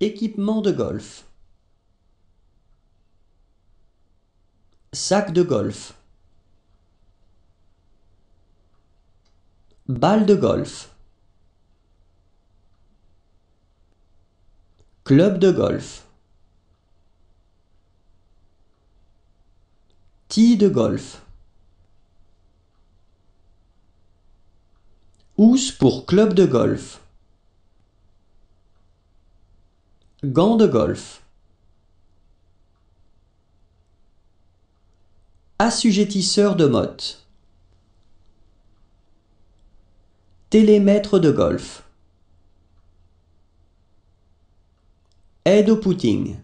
Équipement de golf. Sac de golf. Balle de golf. Club de golf. Tille de golf. Housse pour club de golf. Gants de golf. Assujettisseur de motte. Télémètre de golf. Aide au putting.